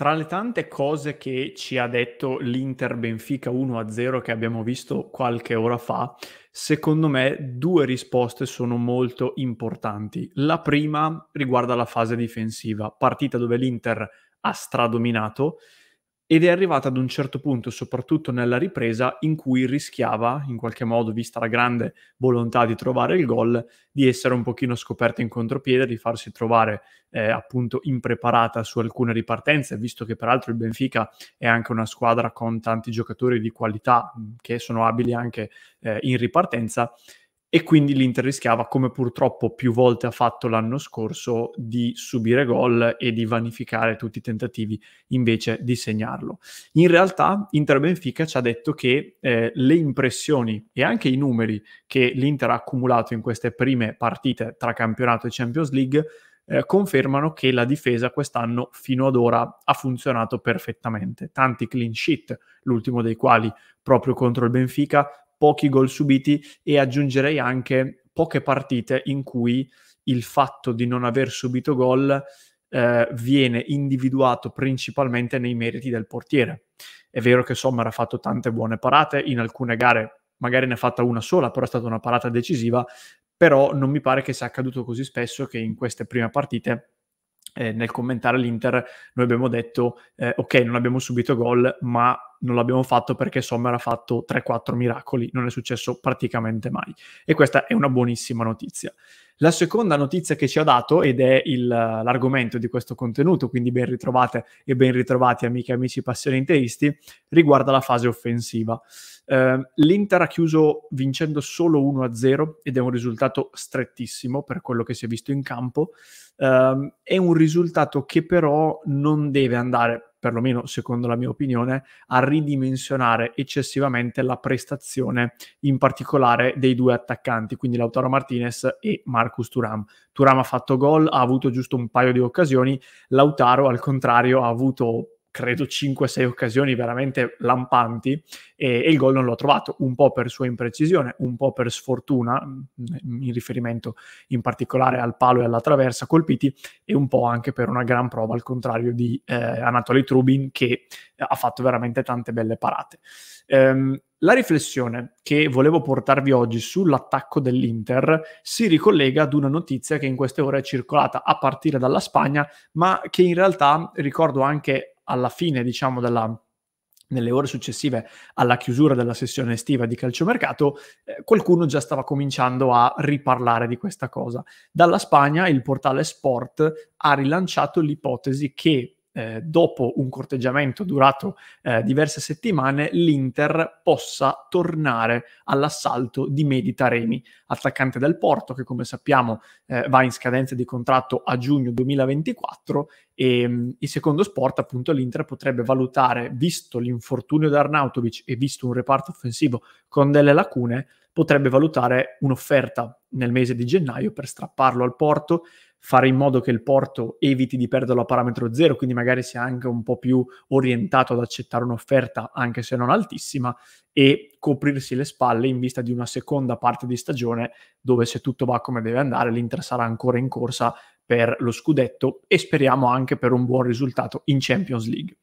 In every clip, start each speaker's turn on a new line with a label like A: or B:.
A: Tra le tante cose che ci ha detto l'Inter Benfica 1-0 che abbiamo visto qualche ora fa, secondo me due risposte sono molto importanti. La prima riguarda la fase difensiva, partita dove l'Inter ha stradominato, ed è arrivata ad un certo punto, soprattutto nella ripresa, in cui rischiava, in qualche modo, vista la grande volontà di trovare il gol, di essere un pochino scoperta in contropiede, di farsi trovare eh, appunto impreparata su alcune ripartenze, visto che peraltro il Benfica è anche una squadra con tanti giocatori di qualità che sono abili anche eh, in ripartenza, e quindi l'Inter rischiava, come purtroppo più volte ha fatto l'anno scorso, di subire gol e di vanificare tutti i tentativi invece di segnarlo. In realtà Inter Benfica ci ha detto che eh, le impressioni e anche i numeri che l'Inter ha accumulato in queste prime partite tra campionato e Champions League eh, confermano che la difesa quest'anno fino ad ora ha funzionato perfettamente. Tanti clean sheet, l'ultimo dei quali proprio contro il Benfica, pochi gol subiti e aggiungerei anche poche partite in cui il fatto di non aver subito gol eh, viene individuato principalmente nei meriti del portiere. È vero che Sommer ha fatto tante buone parate, in alcune gare magari ne ha fatta una sola, però è stata una parata decisiva, però non mi pare che sia accaduto così spesso che in queste prime partite eh, nel commentare l'Inter noi abbiamo detto eh, ok non abbiamo subito gol ma non l'abbiamo fatto perché Sommer ha fatto 3-4 miracoli, non è successo praticamente mai. E questa è una buonissima notizia. La seconda notizia che ci ha dato, ed è il, l'argomento di questo contenuto, quindi ben ritrovate e ben ritrovati amiche e amici passionateisti, riguarda la fase offensiva. Eh, L'Inter ha chiuso vincendo solo 1-0 ed è un risultato strettissimo per quello che si è visto in campo. Eh, è un risultato che però non deve andare perlomeno secondo la mia opinione, a ridimensionare eccessivamente la prestazione, in particolare dei due attaccanti, quindi Lautaro Martinez e Marcus Turam. Turam ha fatto gol, ha avuto giusto un paio di occasioni, Lautaro al contrario ha avuto credo 5-6 occasioni veramente lampanti e, e il gol non l'ho trovato, un po' per sua imprecisione, un po' per sfortuna, mm, in riferimento in particolare al palo e alla traversa colpiti, e un po' anche per una gran prova al contrario di eh, Anatoly Trubin che ha fatto veramente tante belle parate. Ehm, la riflessione che volevo portarvi oggi sull'attacco dell'Inter si ricollega ad una notizia che in queste ore è circolata a partire dalla Spagna, ma che in realtà ricordo anche alla fine, diciamo, della, nelle ore successive alla chiusura della sessione estiva di calciomercato, eh, qualcuno già stava cominciando a riparlare di questa cosa. Dalla Spagna il portale Sport ha rilanciato l'ipotesi che eh, dopo un corteggiamento durato eh, diverse settimane, l'Inter possa tornare all'assalto di Meditaremi, attaccante del Porto, che come sappiamo eh, va in scadenza di contratto a giugno 2024. E, e mm, secondo sport, appunto, l'Inter potrebbe valutare, visto l'infortunio di Arnautovic e visto un reparto offensivo con delle lacune, potrebbe valutare un'offerta nel mese di gennaio per strapparlo al porto, fare in modo che il porto eviti di perderlo a parametro zero, quindi magari sia anche un po' più orientato ad accettare un'offerta anche se non altissima e coprirsi le spalle in vista di una seconda parte di stagione dove se tutto va come deve andare l'Inter sarà ancora in corsa per lo scudetto e speriamo anche per un buon risultato in Champions League.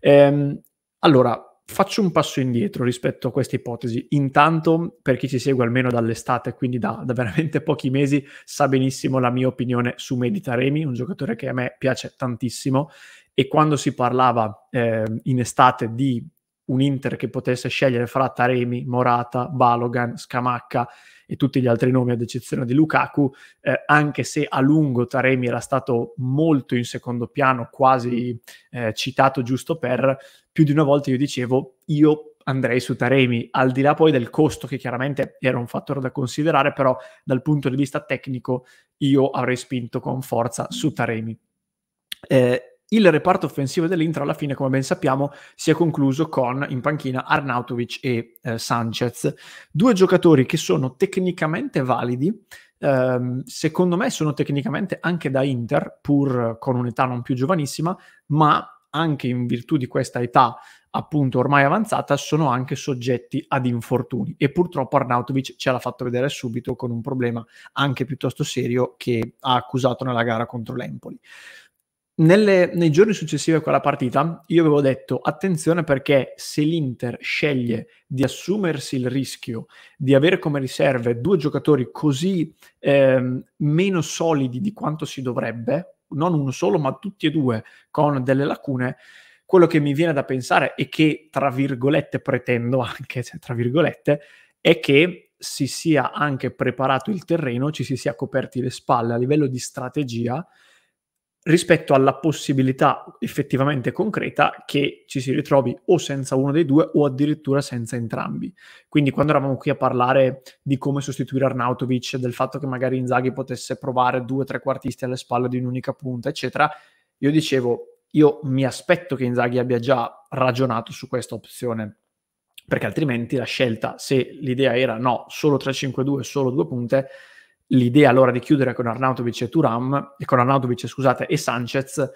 A: Ehm, allora, faccio un passo indietro rispetto a questa ipotesi. Intanto, per chi ci segue almeno dall'estate, quindi da, da, veramente pochi mesi, sa benissimo la mia opinione su Medita Remi, un giocatore che a me piace tantissimo. E quando si parlava eh, in estate di un Inter che potesse scegliere fra Taremi, Morata, Balogan, Scamacca e tutti gli altri nomi ad eccezione di Lukaku, eh, anche se a lungo Taremi era stato molto in secondo piano, quasi eh, citato giusto per, più di una volta io dicevo io andrei su Taremi, al di là poi del costo che chiaramente era un fattore da considerare, però dal punto di vista tecnico io avrei spinto con forza su Taremi. Eh, il reparto offensivo dell'Inter alla fine, come ben sappiamo, si è concluso con in panchina Arnautovic e eh, Sanchez, due giocatori che sono tecnicamente validi, ehm, secondo me sono tecnicamente anche da Inter, pur con un'età non più giovanissima, ma anche in virtù di questa età appunto ormai avanzata sono anche soggetti ad infortuni e purtroppo Arnautovic ce l'ha fatto vedere subito con un problema anche piuttosto serio che ha accusato nella gara contro l'Empoli. Nelle, nei giorni successivi a quella partita io avevo detto attenzione perché se l'Inter sceglie di assumersi il rischio di avere come riserve due giocatori così eh, meno solidi di quanto si dovrebbe, non uno solo ma tutti e due con delle lacune, quello che mi viene da pensare e che tra virgolette pretendo anche, cioè, tra virgolette, è che si sia anche preparato il terreno, ci si sia coperti le spalle a livello di strategia rispetto alla possibilità effettivamente concreta che ci si ritrovi o senza uno dei due o addirittura senza entrambi. Quindi quando eravamo qui a parlare di come sostituire Arnautovic, del fatto che magari Inzaghi potesse provare due o tre quartisti alle spalle di un'unica punta, eccetera, io dicevo, io mi aspetto che Inzaghi abbia già ragionato su questa opzione, perché altrimenti la scelta, se l'idea era no, solo 3-5-2, solo due punte, l'idea allora di chiudere con Arnautovic e Turam, e con Arnautovic, scusate, e Sanchez,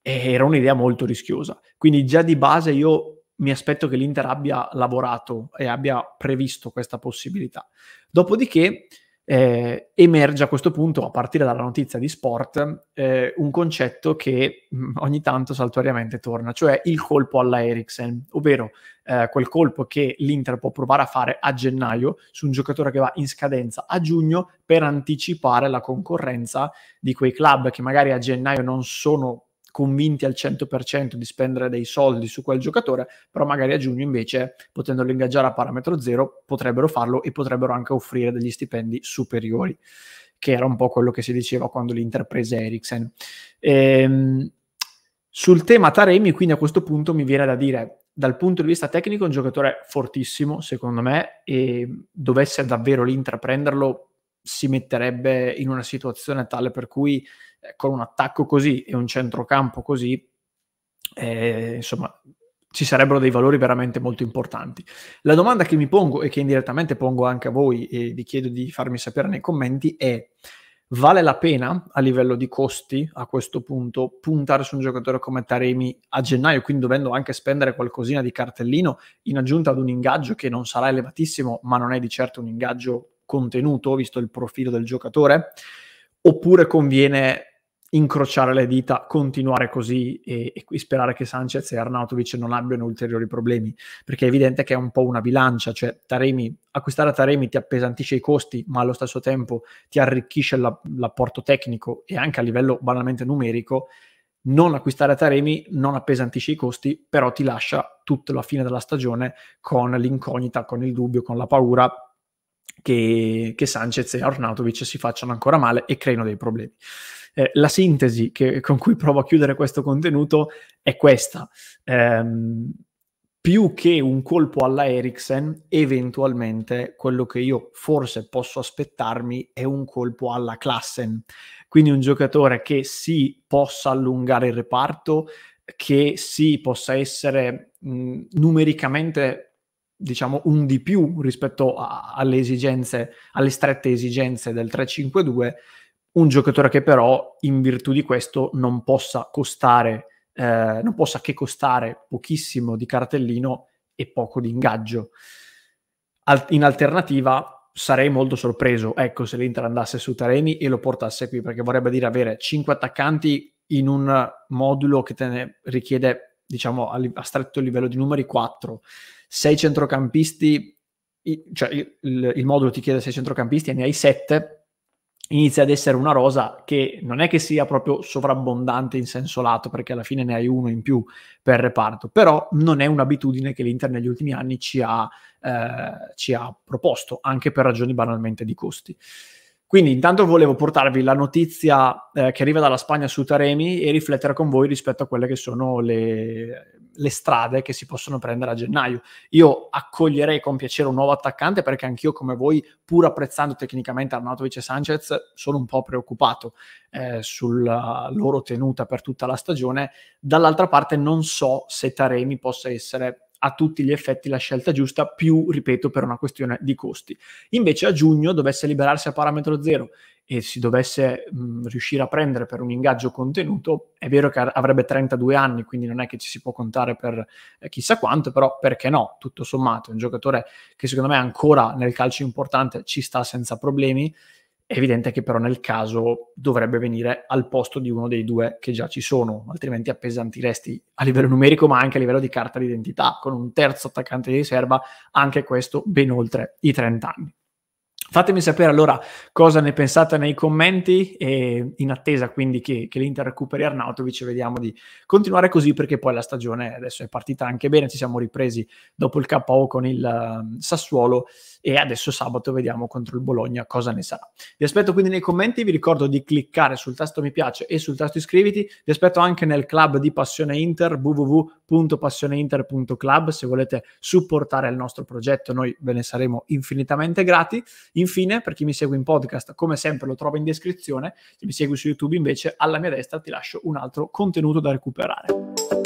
A: era un'idea molto rischiosa. Quindi già di base io mi aspetto che l'Inter abbia lavorato e abbia previsto questa possibilità. Dopodiché eh, emerge a questo punto, a partire dalla notizia di sport, eh, un concetto che mm, ogni tanto saltuariamente torna, cioè il colpo alla Ericsson, ovvero eh, quel colpo che l'Inter può provare a fare a gennaio su un giocatore che va in scadenza a giugno per anticipare la concorrenza di quei club che magari a gennaio non sono convinti al 100% di spendere dei soldi su quel giocatore, però magari a giugno invece, potendolo ingaggiare a parametro zero, potrebbero farlo e potrebbero anche offrire degli stipendi superiori, che era un po' quello che si diceva quando l'Inter prese Eriksen. Ehm, sul tema Taremi, quindi a questo punto mi viene da dire, dal punto di vista tecnico, è un giocatore fortissimo, secondo me, e dovesse davvero l'Inter prenderlo, si metterebbe in una situazione tale per cui con un attacco così e un centrocampo così, eh, insomma, ci sarebbero dei valori veramente molto importanti. La domanda che mi pongo e che indirettamente pongo anche a voi e vi chiedo di farmi sapere nei commenti è vale la pena a livello di costi a questo punto puntare su un giocatore come Taremi a gennaio, quindi dovendo anche spendere qualcosina di cartellino in aggiunta ad un ingaggio che non sarà elevatissimo, ma non è di certo un ingaggio contenuto, visto il profilo del giocatore, oppure conviene incrociare le dita, continuare così e, e sperare che Sanchez e Arnautovic non abbiano ulteriori problemi, perché è evidente che è un po' una bilancia, cioè Taremi, acquistare Taremi ti appesantisce i costi, ma allo stesso tempo ti arricchisce la, l'apporto tecnico e anche a livello banalmente numerico, non acquistare Taremi non appesantisce i costi, però ti lascia tutta la fine della stagione con l'incognita, con il dubbio, con la paura che, che Sanchez e Arnautovic si facciano ancora male e creino dei problemi. Eh, la sintesi che, con cui provo a chiudere questo contenuto è questa. Ehm, più che un colpo alla Ericsson, eventualmente quello che io forse posso aspettarmi è un colpo alla Klassen. Quindi un giocatore che si possa allungare il reparto, che si possa essere mh, numericamente diciamo un di più rispetto a, alle esigenze, alle strette esigenze del 3-5-2 un giocatore che però in virtù di questo non possa costare, eh, non possa che costare pochissimo di cartellino e poco di ingaggio. Al- in alternativa sarei molto sorpreso, ecco, se l'Inter andasse su Taremi e lo portasse qui, perché vorrebbe dire avere 5 attaccanti in un modulo che te ne richiede, diciamo, a, li- a stretto livello di numeri 4, 6 centrocampisti, i- cioè il-, il modulo ti chiede 6 centrocampisti e ne hai 7 inizia ad essere una rosa che non è che sia proprio sovrabbondante in senso lato, perché alla fine ne hai uno in più per reparto, però non è un'abitudine che l'Inter negli ultimi anni ci ha, eh, ci ha proposto, anche per ragioni banalmente di costi. Quindi intanto volevo portarvi la notizia eh, che arriva dalla Spagna su Taremi e riflettere con voi rispetto a quelle che sono le, le strade che si possono prendere a gennaio. Io accoglierei con piacere un nuovo attaccante perché anch'io come voi, pur apprezzando tecnicamente Arnautovic e Sanchez, sono un po' preoccupato eh, sulla loro tenuta per tutta la stagione. Dall'altra parte non so se Taremi possa essere a tutti gli effetti la scelta giusta, più, ripeto, per una questione di costi. Invece a giugno dovesse liberarsi a parametro zero e si dovesse mh, mm, riuscire a prendere per un ingaggio contenuto, è vero che avrebbe 32 anni, quindi non è che ci si può contare per eh, chissà quanto, però perché no? Tutto sommato, è un giocatore che secondo me ancora nel calcio importante ci sta senza problemi è evidente che però nel caso dovrebbe venire al posto di uno dei due che già ci sono, altrimenti appesantiresti a livello numerico ma anche a livello di carta d'identità, con un terzo attaccante di riserva, anche questo ben oltre i 30 anni. Fatemi sapere allora cosa ne pensate nei commenti e in attesa quindi che, che l'Inter recuperi Arnautovic vediamo di continuare così perché poi la stagione adesso è partita anche bene, ci siamo ripresi dopo il KO con il ehm, Sassuolo e adesso sabato vediamo contro il Bologna cosa ne sarà. Vi aspetto quindi nei commenti, vi ricordo di cliccare sul tasto mi piace e sul tasto iscriviti, vi aspetto anche nel club di Passione Inter www.passioneinter.club se volete supportare il nostro progetto, noi ve ne saremo infinitamente grati. Infine, per chi mi segue in podcast, come sempre lo trovo in descrizione, se mi segui su YouTube invece alla mia destra ti lascio un altro contenuto da recuperare.